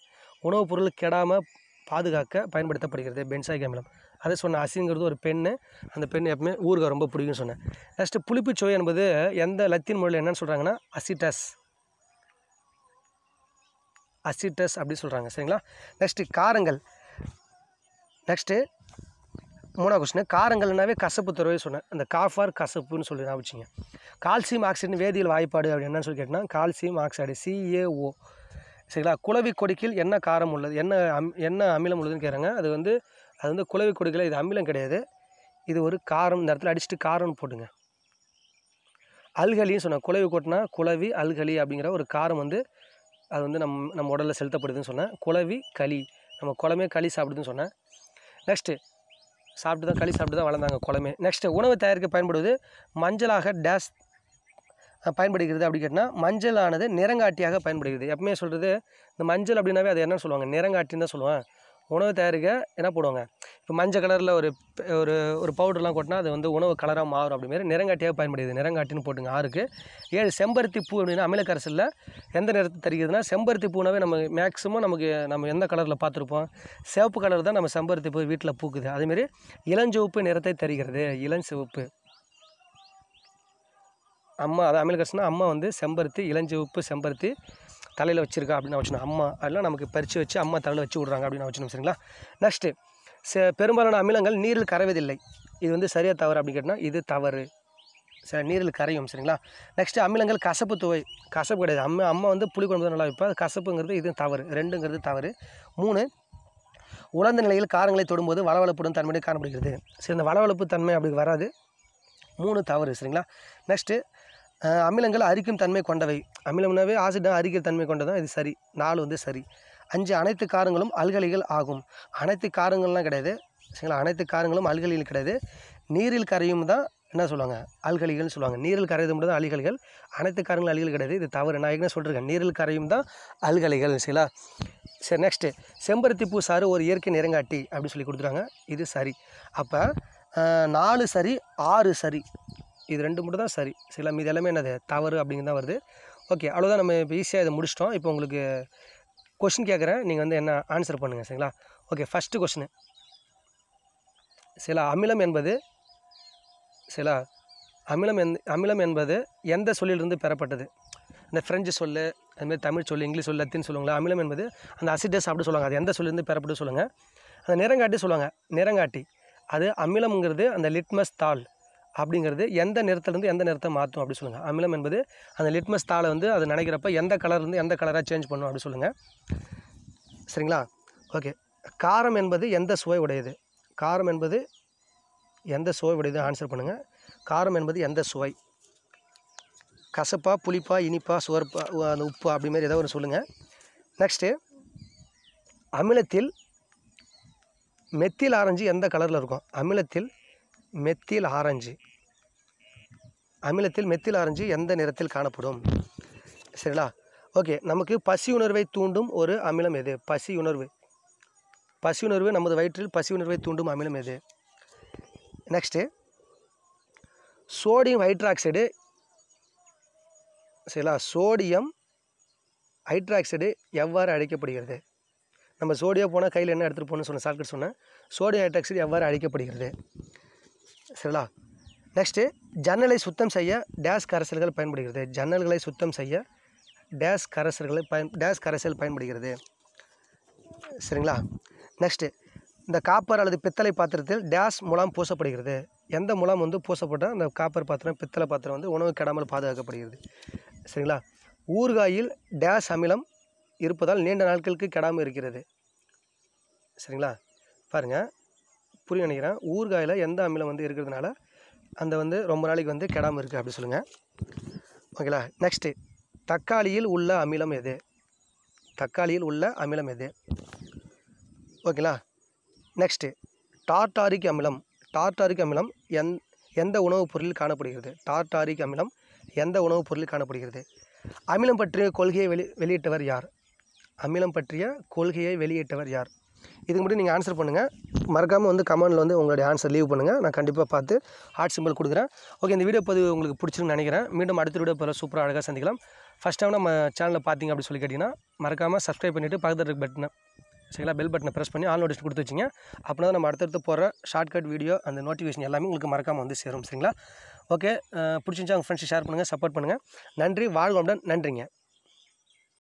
உணவுப் பொருள் கெடாமல் பாதுகாக்க பயன்படுத்தப்படுகிறது பென்சாயி அமிலம் அதை சொன்னேன் அசிங்கிறது ஒரு பெண்ணு அந்த பெண் எப்பவுமே ஊருக்கு ரொம்ப பிடிக்கும்னு சொன்னேன் நெக்ஸ்ட்டு சுவை என்பது எந்த லத்தீன் மொழியில் என்னென்னு சொல்கிறாங்கன்னா அசிட்டஸ் அசிட்டஸ் அப்படின்னு சொல்கிறாங்க சரிங்களா நெக்ஸ்ட்டு காரங்கள் நெக்ஸ்ட்டு மூணாவது கொஸ்டின் காரங்கள்னாவே கசப்பு துறவை சொன்னேன் அந்த காஃபார் கசப்புன்னு சொல்லி நான் வச்சுங்க கால்சியம் ஆக்சைடு வேதியியல் வாய்ப்பாடு அப்படின்னு என்னன்னு சொல்லி கேட்டால் கால்சியம் ஆக்சைடு சிஏஓ சரிங்களா குளவி கொடுக்கில் என்ன காரம் உள்ளது என்ன அம் என்ன அமிலம் உள்ளதுன்னு கேட்குறாங்க அது வந்து அது வந்து குழவி கொடுக்கல இது அமிலம் கிடையாது இது ஒரு காரம் இந்த இடத்துல அடிச்சுட்டு காரம்னு போட்டுங்க அல்கலின்னு சொன்னேன் குழவி கொட்டினா குலவி அல்கலி அப்படிங்கிற ஒரு காரம் வந்து அது வந்து நம் நம்ம உடலில் செலுத்தப்படுதுன்னு சொன்னேன் குலவி களி நம்ம குளமே களி சாப்பிடுதுன்னு சொன்னேன் நெக்ஸ்ட்டு சாப்பிட்டு தான் களி சாப்பிட்டு தான் வளர்ந்தாங்க குளமே நெக்ஸ்ட்டு உணவு தயாரிக்க பயன்படுவது மஞ்சளாக டேஸ் பயன்படுகிறது அப்படி கேட்டால் மஞ்சளானது நிறங்காட்டியாக பயன்படுகிறது எப்பவுமே சொல்கிறது இந்த மஞ்சள் அப்படின்னாவே அது என்னன்னு சொல்லுவாங்க நிறங்காட்டின்னு தான் சொல்லுவேன் உணவு தயாரிக்க என்ன போடுவாங்க இப்போ மஞ்சள் கலரில் ஒரு ஒரு ஒரு பவுடர்லாம் கொட்டினா அது வந்து உணவு கலராக மாறும் அப்படிமாரி நிறங்காட்டியாக பயன்படுது நிறங்காட்டின்னு போட்டுங்க ஆறுக்கு ஏழு செம்பருத்தி பூ அப்படின்னா அமிலக்கரசில் எந்த நிறத்தை தெரிகிறதுனா செம்பருத்தி பூனாவே நம்ம மேக்ஸிமம் நமக்கு நம்ம எந்த கலரில் பார்த்துருப்போம் சிவப்பு கலர் தான் நம்ம செம்பருத்தி பூ வீட்டில் பூக்குது அதேமாரி இளஞ்சிவப்பு நிறத்தை தெரிகிறது இளஞ்சிவப்பு அம்மா அதை அமிலக்கரசுனா அம்மா வந்து செம்பருத்தி இளஞ்சிவப்பு செம்பருத்தி தலையில் வச்சுருக்கா அப்படின்னு வச்சுக்கணும் அம்மா அதெல்லாம் நமக்கு பறித்து வச்சு அம்மா தலையில் வச்சு விட்றாங்க அப்படின்னு வச்சுக்கணும் சரிங்களா நெக்ஸ்ட்டு ச பெரும்பாலான அமிலங்கள் நீரில் கரைவதில்லை இது வந்து சரியாக தவறு அப்படின்னு கேட்டால் இது தவறு சில நீரில் கரையும் சரிங்களா நெக்ஸ்ட்டு அமிலங்கள் கசப்பு துவை கசப்பு கிடையாது அம்மா அம்மா வந்து புளி தான் நல்லா வைப்பா கசப்புங்கிறது இதுவும் தவறு ரெண்டுங்கிறது தவறு மூணு உலர்ந்த நிலையில் காரங்களை தொடும்போது வளவளப்புடன் தன்மையை காணப்படுகிறது சரி இந்த வளவளப்பு தன்மை அப்படி வராது மூணு தவறு சரிங்களா நெக்ஸ்ட்டு அமிலங்கள் அரிக்கும் தன்மை கொண்டவை அமிலம்னாவே ஆசிட்டாக அரிக்கிற தன்மை கொண்டதான் இது சரி நாலு வந்து சரி அஞ்சு அனைத்து காரங்களும் அல்கலிகள் ஆகும் அனைத்து காரங்கள்லாம் கிடையாது சரிங்களா அனைத்து காரங்களும் அல்கலிகள் கிடையாது நீரில் கரையும் தான் என்ன சொல்லுவாங்க அல்கலிகள்னு சொல்லுவாங்க நீரில் கரையுது மட்டும் தான் அலிகலிகள் அனைத்து காரங்களும் அலிகள் கிடையாது இது தவறு நான் ஏற்கனவே சொல்லிருக்கேன் நீரில் கரையும் தான் அல்கலிகள் சரிங்களா சரி நெக்ஸ்ட்டு செம்பருத்தி பூ சாறு ஒரு இயற்கை நிறங்காட்டி அப்படின்னு சொல்லி கொடுத்துருவாங்க இது சரி அப்போ நாலு சரி ஆறு சரி இது ரெண்டு மட்டும் தான் சரி சில மீது எல்லாமே என்னது தவறு அப்படிங்கிறது தான் வருது ஓகே அவ்வளோதான் நம்ம இப்போ ஈஸியாக இதை முடிச்சிட்டோம் இப்போ உங்களுக்கு கொஷின் கேட்குறேன் நீங்கள் வந்து என்ன ஆன்சர் பண்ணுங்கள் சரிங்களா ஓகே ஃபஸ்ட்டு கொஷினு சில அமிலம் என்பது சில அமிலம் எந் அமிலம் என்பது எந்த சொல்லிலிருந்து பெறப்பட்டது இந்த ஃப்ரெஞ்சு சொல் அதுமாதிரி தமிழ் சொல் இங்கிலீஷ் சொல் லத்தின்னு சொல்லுவாங்களா அமிலம் என்பது அந்த அசிடஸ் அப்படின்னு சொல்லுவாங்க அது எந்த சொல்லிருந்து பெறப்பட்டு சொல்லுங்கள் அந்த நிறங்காட்டி சொல்லுவாங்க நிறங்காட்டி அது அமிலம்ங்கிறது அந்த லிட்மஸ் தாள் அப்படிங்கிறது எந்த நிறத்துலேருந்து எந்த நிறத்தை மாற்றும் அப்படி சொல்லுங்கள் அமிலம் என்பது அந்த லிட்மஸ் தாளை வந்து அது நினைக்கிறப்ப எந்த கலர்லேருந்து எந்த கலராக சேஞ்ச் பண்ணும் அப்படி சொல்லுங்கள் சரிங்களா ஓகே காரம் என்பது எந்த சுவை உடையது காரம் என்பது எந்த சுவை உடையது ஆன்சர் பண்ணுங்கள் காரம் என்பது எந்த சுவை கசப்பா புளிப்பா இனிப்பா சுவர்ப்பாக அந்த உப்பு அப்படிமாரி ஏதோ ஒன்று சொல்லுங்கள் நெக்ஸ்ட்டு அமிலத்தில் மெத்தில் ஆரஞ்சு எந்த கலரில் இருக்கும் அமிலத்தில் மெத்தில் ஆரஞ்சு அமிலத்தில் மெத்தில் ஆரஞ்சு எந்த நிறத்தில் காணப்படும் சரிங்களா ஓகே நமக்கு பசி உணர்வை தூண்டும் ஒரு அமிலம் எது பசி உணர்வு பசி உணர்வு நமது வயிற்றில் பசி உணர்வை தூண்டும் அமிலம் எது நெக்ஸ்ட்டு சோடியம் ஹைட்ராக்சைடு சரிங்களா சோடியம் ஹைட்ராக்சைடு எவ்வாறு அழைக்கப்படுகிறது நம்ம சோடியம் போனால் கையில் என்ன எடுத்துகிட்டு போகணும்னு சொன்ன சாக்கெட் சொன்னேன் சோடியம் ஹைட்ராக்சைடு எவ்வாறு அழைக்கப்படுகிறது சரிங்களா நெக்ஸ்ட்டு ஜன்னலை சுத்தம் செய்ய டேஸ் கரைசல்கள் பயன்படுகிறது ஜன்னல்களை சுத்தம் செய்ய டேஸ் கரைசல்களை பயன் டேஸ் கரைசல் பயன்படுகிறது சரிங்களா நெக்ஸ்ட்டு இந்த காப்பர் அல்லது பித்தளை பாத்திரத்தில் டேஸ் முலாம் பூசப்படுகிறது எந்த முலாம் வந்து பூசப்பட்டால் அந்த காப்பர் பாத்திரம் பித்தளை பாத்திரம் வந்து உணவு கெடாமல் பாதுகாக்கப்படுகிறது சரிங்களா ஊறுகாயில் டேஸ் அமிலம் இருப்பதால் நீண்ட நாட்களுக்கு கெடாமல் இருக்கிறது சரிங்களா பாருங்கள் புரிய நினைக்கிறேன் ஊறுகாயில் எந்த அமிலம் வந்து இருக்கிறதுனால அந்த வந்து ரொம்ப நாளைக்கு வந்து கெடாமல் இருக்குது அப்படி சொல்லுங்கள் ஓகேங்களா நெக்ஸ்ட்டு தக்காளியில் உள்ள அமிலம் எது தக்காளியில் உள்ள அமிலம் எது ஓகேங்களா நெக்ஸ்ட்டு டார்டாரிக் அமிலம் டார்டாரிக் அமிலம் எந் எந்த உணவுப் பொருளில் காணப்படுகிறது டார்டாரிக் அமிலம் எந்த உணவுப் பொருளில் காணப்படுகிறது அமிலம் பற்றிய கொள்கையை வெளி வெளியிட்டவர் யார் அமிலம் பற்றிய கொள்கையை வெளியிட்டவர் யார் இதுக்கு மட்டும் நீங்கள் ஆன்சர் பண்ணுங்கள் மறக்காமல் வந்து கமெண்டில் வந்து உங்களுடைய ஆன்சர் லீவ் பண்ணுங்கள் நான் கண்டிப்பாக பார்த்து ஹார்ட் சிம்பிள் கொடுக்குறேன் ஓகே இந்த வீடியோ பதிவு உங்களுக்கு பிடிச்சிருந்து நினைக்கிறேன் மீண்டும் அடுத்த வீடியோ போகிற சூப்பராக அழகாக சந்திக்கலாம் ஃபஸ்ட் டைம் நம்ம சேனலில் பார்த்தீங்க அப்படின்னு சொல்லி கேட்டிங்கன்னா மறக்காமல் சப்ஸ்கிரைப் பண்ணிவிட்டு பக்கத்தில் இருக்க பட்டனை சரிங்களா பெல் பட்டனை ப்ரெஸ் பண்ணி ஆல் நோட்டிஃபிகேஷன் கொடுத்து வச்சிங்க அப்படின்னா நம்ம அடுத்தடுத்து போகிற ஷார்ட்கட் வீடியோ அந்த நோட்டிஃபிகேஷன் எல்லாமே உங்களுக்கு மறக்காமல் வந்து சேரும் சரிங்களா ஓகே பிடிச்சிருந்துச்சா உங்கள் ஃப்ரெண்ட்ஸ் ஷேர் பண்ணுங்கள் சப்போர்ட் பண்ணுங்கள் நன்றி வாழ்வோம்டன் நன்றிங்க